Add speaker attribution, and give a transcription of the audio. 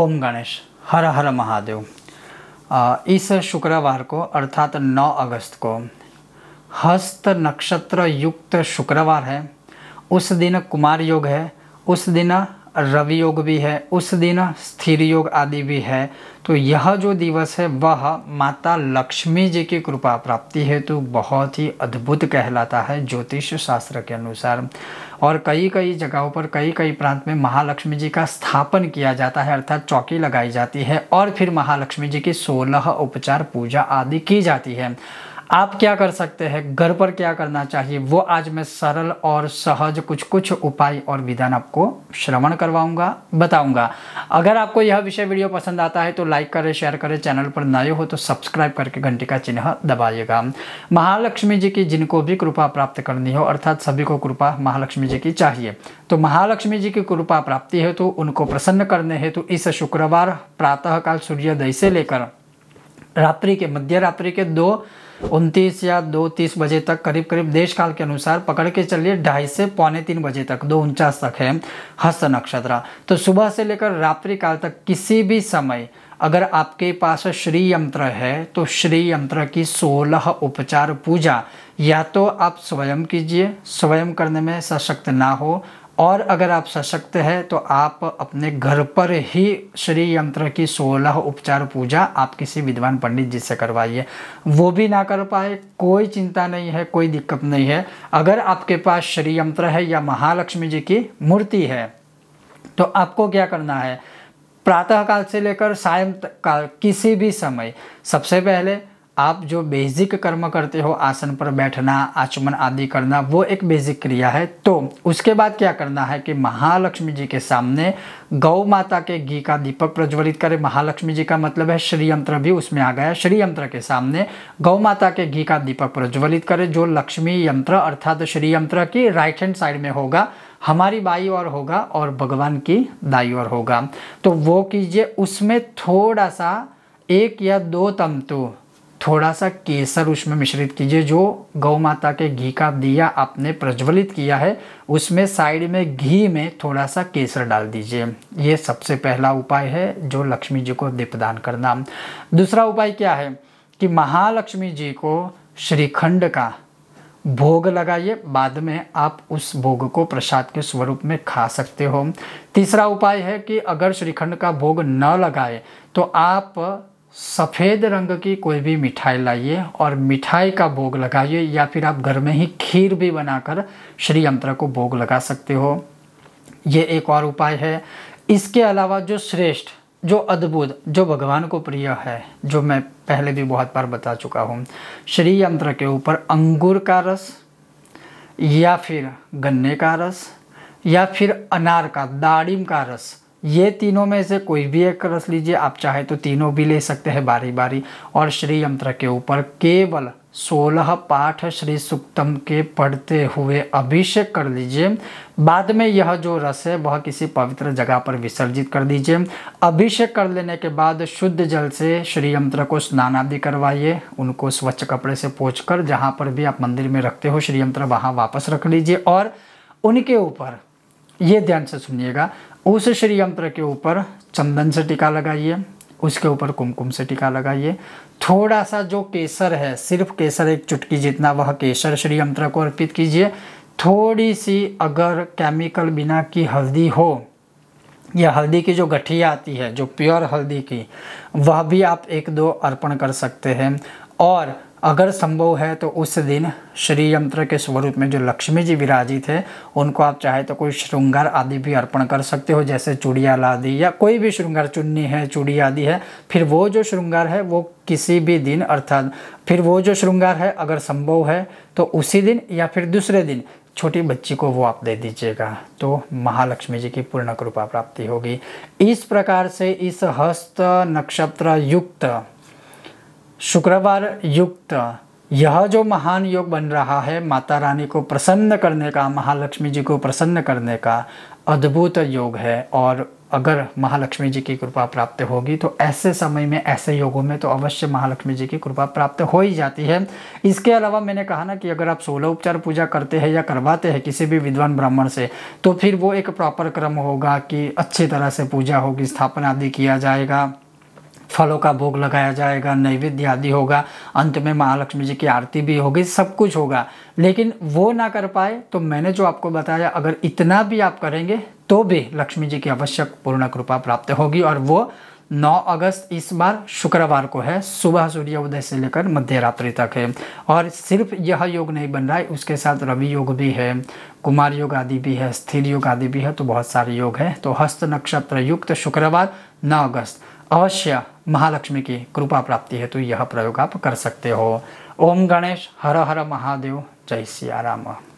Speaker 1: ओम गणेश हर हर महादेव इस शुक्रवार को अर्थात 9 अगस्त को हस्त नक्षत्र युक्त शुक्रवार है उस दिन कुमार योग है उस दिन रवि योग भी है उस दिन स्थिर योग आदि भी है तो यह जो दिवस है वह माता लक्ष्मी जी की कृपा प्राप्ति हेतु तो बहुत ही अद्भुत कहलाता है ज्योतिष शास्त्र के अनुसार और कई कई जगहों पर कई कई प्रांत में महालक्ष्मी जी का स्थापन किया जाता है अर्थात चौकी लगाई जाती है और फिर महालक्ष्मी जी की सोलह उपचार पूजा आदि की जाती है आप क्या कर सकते हैं घर पर क्या करना चाहिए वो आज मैं सरल और सहज कुछ कुछ उपाय और विधान आपको श्रवण करवाऊंगा बताऊंगा अगर आपको यह विषय वीडियो पसंद आता है तो लाइक करें शेयर करें चैनल पर नए हो तो सब्सक्राइब करके घंटे का चिन्ह दबाइएगा महालक्ष्मी जी की जिनको भी कृपा प्राप्त करनी हो अर्थात सभी को कृपा महालक्ष्मी जी की चाहिए तो महालक्ष्मी जी की कृपा प्राप्ति है तो उनको प्रसन्न करने हेतु तो इस शुक्रवार प्रातःकाल सूर्योदय से लेकर रात्रि के मध्य रात्रि के दो उनतीस या दो तीस बजे तक करीब करीब देश काल के अनुसार पकड़ के चलिए ढाई से पौने तीन बजे तक दो उनचास तक है हस्त नक्षत्र तो सुबह से लेकर रात्रि काल तक किसी भी समय अगर आपके पास श्री यंत्र है तो श्री यंत्र की सोलह उपचार पूजा या तो आप स्वयं कीजिए स्वयं करने में सशक्त ना हो और अगर आप सशक्त है तो आप अपने घर पर ही श्री यंत्र की सोलह उपचार पूजा आप किसी विद्वान पंडित जी से करवाइए वो भी ना कर पाए कोई चिंता नहीं है कोई दिक्कत नहीं है अगर आपके पास श्री यंत्र है या महालक्ष्मी जी की मूर्ति है तो आपको क्या करना है प्रातः काल से लेकर सायं काल किसी भी समय सबसे पहले आप जो बेसिक कर्म करते हो आसन पर बैठना आचमन आदि करना वो एक बेसिक क्रिया है तो उसके बाद क्या करना है कि महालक्ष्मी जी के सामने गौ माता के घी का दीपक प्रज्वलित करें महालक्ष्मी जी का मतलब है श्रीयंत्र भी उसमें आ गया श्रीयंत्र के सामने गौ माता के घी का दीपक प्रज्वलित करें जो लक्ष्मी यंत्र अर्थात श्रीयंत्र की राइट हैंड साइड में होगा हमारी बाई और होगा और भगवान की दाई और होगा तो वो कीजिए उसमें थोड़ा सा एक या दो तंतु थोड़ा सा केसर उसमें मिश्रित कीजिए जो गौ माता के घी का दिया आपने प्रज्वलित किया है उसमें साइड में घी में थोड़ा सा केसर डाल दीजिए ये सबसे पहला उपाय है जो लक्ष्मी जी को दीपदान करना दूसरा उपाय क्या है कि महालक्ष्मी जी को श्रीखंड का भोग लगाइए बाद में आप उस भोग को प्रसाद के स्वरूप में खा सकते हो तीसरा उपाय है कि अगर श्रीखंड का भोग न लगाए तो आप सफ़ेद रंग की कोई भी मिठाई लाइए और मिठाई का भोग लगाइए या फिर आप घर में ही खीर भी बनाकर श्री यंत्र को भोग लगा सकते हो ये एक और उपाय है इसके अलावा जो श्रेष्ठ जो अद्भुत जो भगवान को प्रिय है जो मैं पहले भी बहुत बार बता चुका हूँ श्री यंत्र के ऊपर अंगूर का रस या फिर गन्ने का रस या फिर अनार का दाड़िम का रस ये तीनों में से कोई भी एक रस लीजिए आप चाहे तो तीनों भी ले सकते हैं बारी बारी और श्री यंत्र के ऊपर केवल सोलह पाठ श्री सुक्तम के पढ़ते हुए अभिषेक कर लीजिए बाद में यह जो रस है वह किसी पवित्र जगह पर विसर्जित कर दीजिए अभिषेक कर लेने के बाद शुद्ध जल से श्री यंत्र को स्नान आदि करवाइए उनको स्वच्छ कपड़े से कर जहाँ पर भी आप मंदिर में रखते हो श्री यंत्र वहाँ वापस रख लीजिए और उनके ऊपर ये ध्यान से सुनिएगा उस श्री यंत्र के ऊपर चंदन से टीका लगाइए उसके ऊपर कुमकुम से टीका लगाइए थोड़ा सा जो केसर है सिर्फ केसर एक चुटकी जितना वह केसर श्री यंत्र को अर्पित कीजिए थोड़ी सी अगर केमिकल बिना की हल्दी हो या हल्दी की जो गठिया आती है जो प्योर हल्दी की वह भी आप एक दो अर्पण कर सकते हैं और अगर संभव है तो उस दिन श्री यंत्र के स्वरूप में जो लक्ष्मी जी विराजित है उनको आप चाहे तो कोई श्रृंगार आदि भी अर्पण कर सकते हो जैसे चुड़िया लादी या कोई भी श्रृंगार चुन्नी है चूड़ी आदि है फिर वो जो श्रृंगार है वो किसी भी दिन अर्थात फिर वो जो श्रृंगार है अगर संभव है तो उसी दिन या फिर दूसरे दिन छोटी बच्ची को वो आप दे दीजिएगा तो महालक्ष्मी जी की पूर्ण कृपा प्राप्ति होगी इस प्रकार से इस हस्त नक्षत्र युक्त शुक्रवार युक्त यह जो महान योग बन रहा है माता रानी को प्रसन्न करने का महालक्ष्मी जी को प्रसन्न करने का अद्भुत योग है और अगर महालक्ष्मी जी की कृपा प्राप्त होगी तो ऐसे समय में ऐसे योगों में तो अवश्य महालक्ष्मी जी की कृपा प्राप्त हो ही जाती है इसके अलावा मैंने कहा ना कि अगर आप सोलह उपचार पूजा करते हैं या करवाते हैं किसी भी विद्वान ब्राह्मण से तो फिर वो एक प्रॉपर क्रम होगा कि अच्छी तरह से पूजा होगी स्थापना आदि किया जाएगा फलों का भोग लगाया जाएगा नैवेद्य आदि होगा अंत में महालक्ष्मी जी की आरती भी होगी सब कुछ होगा लेकिन वो ना कर पाए तो मैंने जो आपको बताया अगर इतना भी आप करेंगे तो भी लक्ष्मी जी की आवश्यक पूर्ण कृपा प्राप्त होगी और वो 9 अगस्त इस बार शुक्रवार को है सुबह सूर्योदय से लेकर मध्य रात्रि तक है और सिर्फ यह योग नहीं बन रहा है उसके साथ रवि योग भी है कुमार योग आदि भी है स्थिर योग आदि भी है तो बहुत सारे योग हैं तो हस्त नक्षत्र युक्त शुक्रवार 9 अगस्त अवश्य महालक्ष्मी की कृपा प्राप्ति है तो यह प्रयोग आप कर सकते हो ओम गणेश हर हर महादेव जय सिया राम